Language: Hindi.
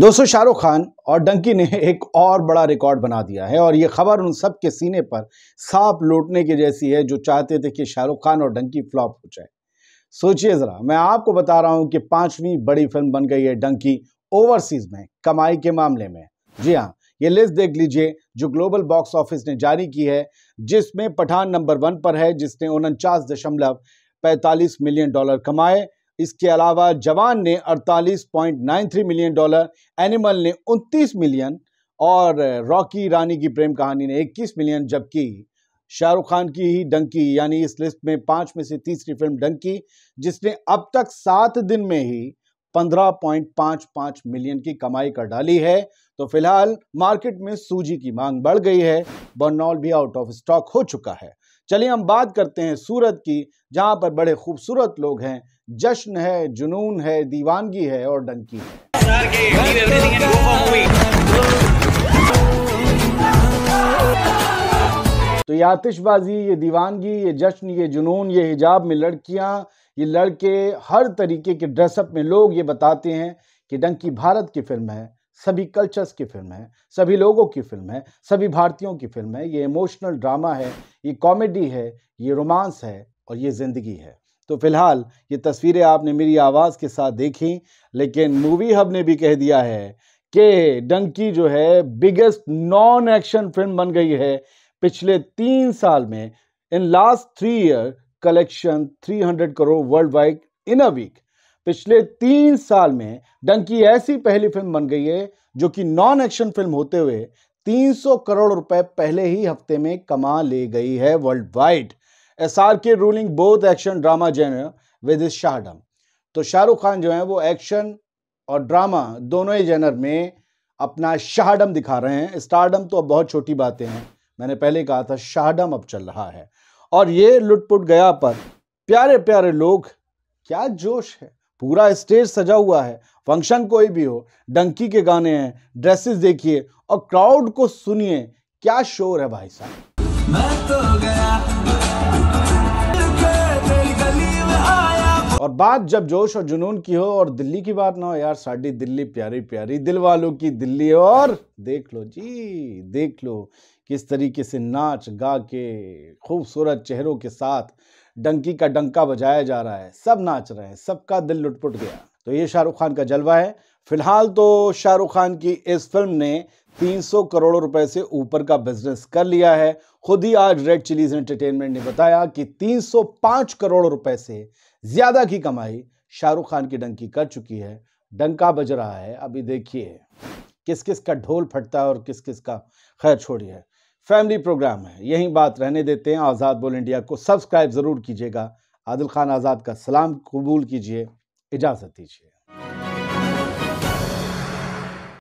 दोस्तों शाहरुख खान और डंकी ने एक और बड़ा रिकॉर्ड बना दिया है और ये खबर उन सब के सीने पर सांप लौटने की जैसी है जो चाहते थे कि शाहरुख खान और डंकी फ्लॉप हो जाए सोचिए ज़रा मैं आपको बता रहा हूं कि पांचवी बड़ी फिल्म बन गई है डंकी ओवरसीज में कमाई के मामले में जी हाँ ये लिस्ट देख लीजिए जो ग्लोबल बॉक्स ऑफिस ने जारी की है जिसमें पठान नंबर वन पर है जिसने उनचास दशमलव पैंतालीस मिलियन डॉलर कमाए इसके अलावा जवान ने 48.93 मिलियन डॉलर एनिमल ने 29 मिलियन और रॉकी रानी की प्रेम कहानी ने 21 मिलियन जबकि शाहरुख खान की ही डंकी यानी इस लिस्ट में पांच में से तीसरी फिल्म डंकी जिसने अब तक सात दिन में ही 15.55 मिलियन की कमाई कर डाली है तो फिलहाल मार्केट में सूजी की मांग बढ़ गई है बर्नॉल भी आउट ऑफ स्टॉक हो चुका है चलिए हम बात करते हैं सूरत की जहाँ पर बड़े खूबसूरत लोग हैं जश्न है जुनून है दीवानगी है और डंकी है तो ये आतिशबाजी ये दीवानगी ये जश्न ये जुनून ये हिजाब में लड़कियाँ ये लड़के हर तरीके के ड्रेसअप में लोग ये बताते हैं कि डंकी भारत की फिल्म है सभी कल्चर्स की फिल्म है सभी लोगों की फिल्म है सभी भारतीयों की फिल्म है ये इमोशनल ड्रामा है ये कॉमेडी है ये रोमांस है और ये ज़िंदगी है तो फिलहाल ये तस्वीरें आपने मेरी आवाज़ के साथ देखी लेकिन मूवी हब ने भी कह दिया है कि डंकी जो है बिगेस्ट नॉन एक्शन फिल्म बन गई है पिछले तीन साल में in last three year collection 300 crore world wide in a week पिछले तीन साल में डंकी ऐसी पहली फिल्म बन गई है जो कि नॉन एक्शन फिल्म होते हुए 300 करोड़ रुपए पहले ही हफ्ते में कमा ले गई है world wide S R K ruling both action drama genre with शाहडम तो शाहरुख खान जो है वो एक्शन और ड्रामा दोनों ही जेनर में अपना शाहडम दिखा रहे हैं स्टारडम तो अब बहुत छोटी बातें हैं मैंने पहले कहा था शाहडम अब चल रहा है और ये लुटपुट गया पर प्यारे प्यारे लोग क्या जोश है पूरा स्टेज सजा हुआ है फंक्शन कोई भी हो डंकी के गाने हैं ड्रेसेस देखिए और क्राउड को सुनिए क्या शोर है भाई साहब तो और बात जब जोश और जुनून की हो और दिल्ली की बात ना हो यार साड़ी दिल्ली प्यारी प्यारी दिल वालों की दिल्ली और देख लो जी देख लो किस तरीके से नाच गा के खूबसूरत चेहरों के साथ डंकी का डंका बजाया जा रहा है सब नाच रहे हैं सबका दिल लुटपुट गया तो ये शाहरुख खान का जलवा है फिलहाल तो शाहरुख खान की इस फिल्म ने 300 करोड़ रुपए से ऊपर का बिजनेस कर लिया है खुद ही आज रेड चिलीज एंटरटेनमेंट ने बताया कि 305 करोड़ रुपए से ज्यादा की कमाई शाहरुख खान की डंकी कर चुकी है डंका बज रहा है अभी देखिए किस किस का ढोल फटता है और किस किस का खैर छोड़िए फैमिली प्रोग्राम है यही बात रहने देते हैं आज़ाद बोल इंडिया को सब्सक्राइब ज़रूर कीजिएगा आदिल खान आज़ाद का सलाम कबूल कीजिए इजाज़त दीजिए